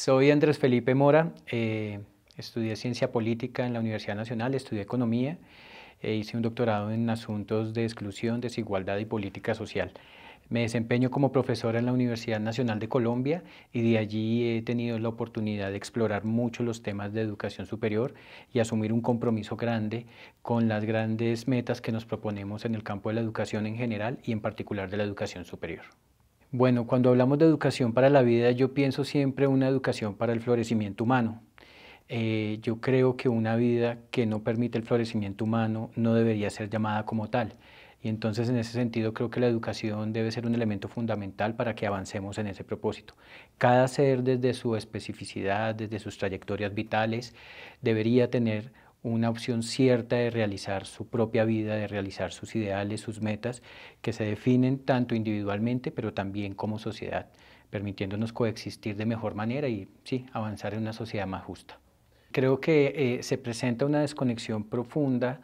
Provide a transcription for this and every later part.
Soy Andrés Felipe Mora, eh, estudié ciencia política en la Universidad Nacional, estudié economía e hice un doctorado en asuntos de exclusión, desigualdad y política social. Me desempeño como profesor en la Universidad Nacional de Colombia y de allí he tenido la oportunidad de explorar mucho los temas de educación superior y asumir un compromiso grande con las grandes metas que nos proponemos en el campo de la educación en general y en particular de la educación superior. Bueno, cuando hablamos de educación para la vida, yo pienso siempre una educación para el florecimiento humano. Eh, yo creo que una vida que no permite el florecimiento humano no debería ser llamada como tal. Y entonces en ese sentido creo que la educación debe ser un elemento fundamental para que avancemos en ese propósito. Cada ser desde su especificidad, desde sus trayectorias vitales, debería tener una opción cierta de realizar su propia vida, de realizar sus ideales, sus metas, que se definen tanto individualmente, pero también como sociedad, permitiéndonos coexistir de mejor manera y, sí, avanzar en una sociedad más justa. Creo que eh, se presenta una desconexión profunda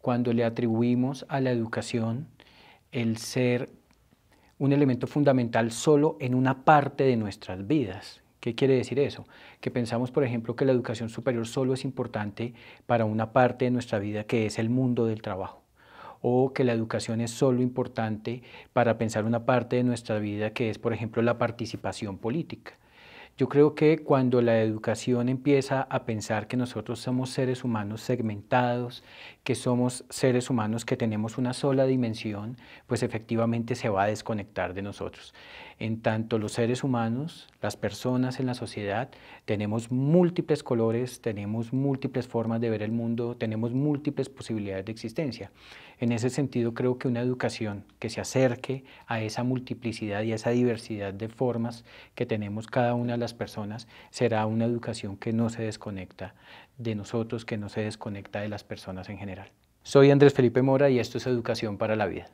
cuando le atribuimos a la educación el ser un elemento fundamental solo en una parte de nuestras vidas ¿Qué quiere decir eso? Que pensamos, por ejemplo, que la educación superior solo es importante para una parte de nuestra vida que es el mundo del trabajo o que la educación es solo importante para pensar una parte de nuestra vida que es, por ejemplo, la participación política. Yo creo que cuando la educación empieza a pensar que nosotros somos seres humanos segmentados, que somos seres humanos, que tenemos una sola dimensión, pues efectivamente se va a desconectar de nosotros. En tanto los seres humanos, las personas en la sociedad, tenemos múltiples colores, tenemos múltiples formas de ver el mundo, tenemos múltiples posibilidades de existencia. En ese sentido, creo que una educación que se acerque a esa multiplicidad y a esa diversidad de formas que tenemos cada una de las personas será una educación que no se desconecta de nosotros, que no se desconecta de las personas en general. Soy Andrés Felipe Mora y esto es Educación para la Vida.